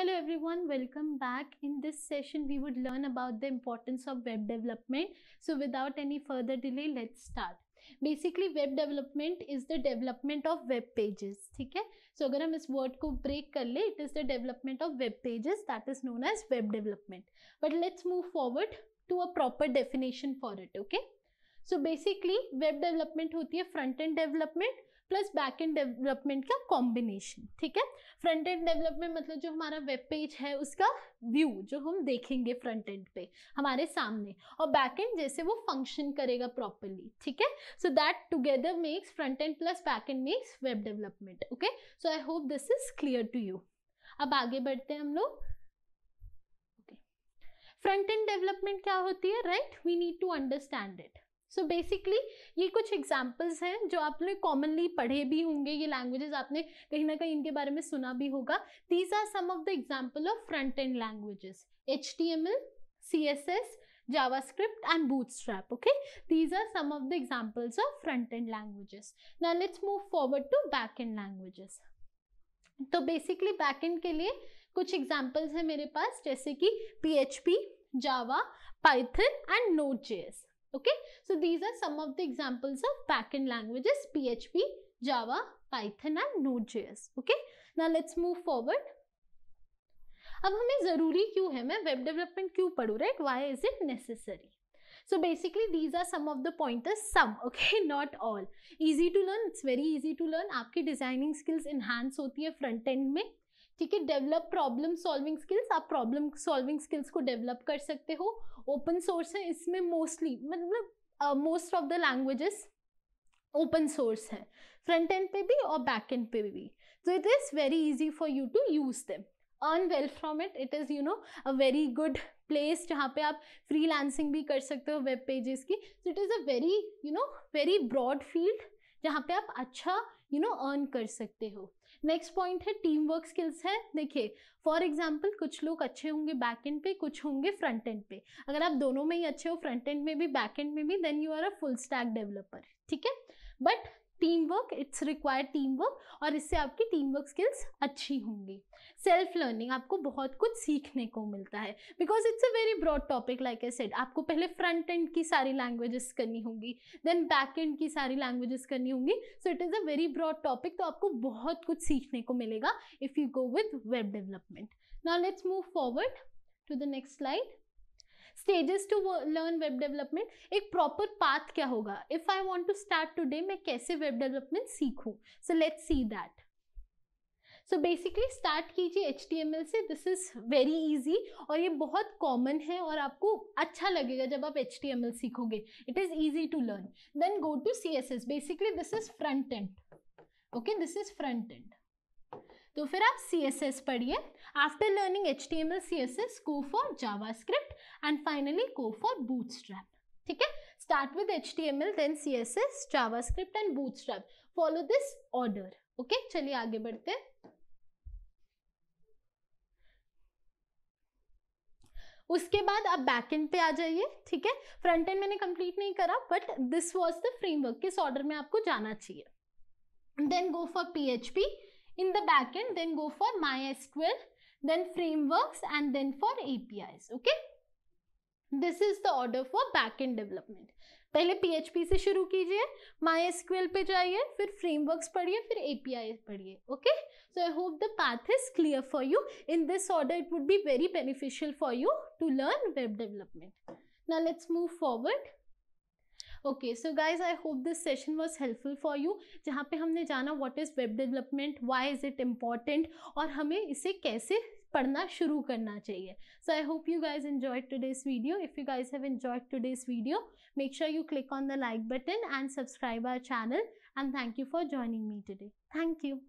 Hello everyone, welcome back. In this session, we would learn about the importance of web development. So without any further delay, let's start. Basically, web development is the development of web pages. Okay? So if we break this word, it is the development of web pages that is known as web development. But let's move forward to a proper definition for it. Okay? So basically, web development is front-end development. Plus back end development का combination ठीक है front and development मतलब जो हमारा web page है उसका view जो हम देखेंगे फ्रंट एंड पे हमारे सामने और बैक एंड जैसे वो फंक्शन करेगा प्रॉपरली ठीक है so that together makes front end plus back end makes web development okay so I hope this is clear to you अब आगे बढ़ते हैं हम लोग फ्रंट एंड डेवलपमेंट क्या होती है right we need to understand it so basically ये कुछ एग्जाम्पल्स हैं जो आपने कॉमनली पढ़े भी होंगे ये लैंग्वेजेस आपने कहीं ना कहीं इनके बारे में सुना भी होगा these are some of the example of front end languages H T M L C S S JavaScript and Bootstrap okay these are some of the examples of front end languages ना let's move forward to back end languages तो basically back end के लिए कुछ examples हैं मेरे पास जैसे कि P H P Java Python and node JS Okay, so these are some of the examples of backend languages PHP, Java, Python and Node.js. Okay, now let's move forward. अब हमें ज़रूरी क्यों है मैं वेब डेवलपमेंट क्यों पढ़ूँ right why is it necessary so basically these are some of the pointers some okay not all easy to learn it's very easy to learn आपकी designing skills enhance होती है front end में ठीक है develop problem solving skills आप problem solving skills को develop कर सकते हो ओपन सोर्स है इसमें मोस्टली मतलब most of the languages open source है फ्रंट एंड पे भी और बैक एंड पे भी so it is very easy for you to use them earn well from it it is you know a very good place जहाँ पे आप lancing भी कर सकते हो वेब पेजेस की so it is a very you know very broad field जहाँ पे आप अच्छा यू नो अर्न कर सकते हो नेक्स्ट पॉइंट है टीम वर्क स्किल्स है देखिए फॉर एग्जाम्पल कुछ लोग अच्छे होंगे बैक एंड पे कुछ होंगे फ्रंट एंड पे अगर आप दोनों में ही अच्छे हो फ्रंट एंड में भी बैक एंड में भी then you are a full stack developer ठीक है but team work it's require team work और इससे आपकी टीम वर्क स्किल्स अच्छी होंगी सेल्फ लर्निंग आपको बहुत कुछ सीखने को मिलता है because it's a very broad topic like a set आपको पहले फ्रंट एंड की सारी लैंग्वेजेस करनी होंगी देन बैक एंड की सारी लैंग्वेजेस करनी होंगी so it is a very broad topic तो आपको बहुत कुछ सीखने को मिलेगा if you go with web development now let's move forward to the next slide stages to learn web development एक प्रॉपर पाथ क्या होगा if I want to start today मैं कैसे वेब डेवलपमेंट सीखूँ so let see that so basically start कीजिए H से this is very easy और ये बहुत कॉमन है और आपको अच्छा लगेगा जब आप एच सीखोगे it is easy to learn then go to C S S basically this is front end okay this is front end तो फिर आप सी एस एस पढ़िए after learning H T M L C S S go for JavaScript and finally go for bootstrap ठीक है start with H T M L then C S S JavaScript and bootstrap follow this order okay चलिए आगे बढ़ते हैं उसके बाद आप back end पे आ जाइए ठीक है फ्रंट एंड मैंने कंप्लीट नहीं करा but this was the framework किस ऑर्डर में आपको जाना चाहिए then go for P H P in the backend, then go for MySQL, then frameworks, and then for APIs. Okay. This is the order for backend development. पहले PHP से शुरू कीजिए, MySQL पे जाइए, फिर frameworks पढ़िए, फिर APIs पढ़िए, okay? So I hope the path is clear for you. In this order, it would be very beneficial for you to learn web development. Now let's move forward. Okay so guys I hope this session was helpful for you जहाँ पे हमने जाना what is web development why is it important और हमें इसे कैसे पढ़ना शुरू करना चाहिए so I hope you guys enjoy today's video if you guys have enjoyed today's video make sure you click on the like button and subscribe our channel and thank you for joining me today thank you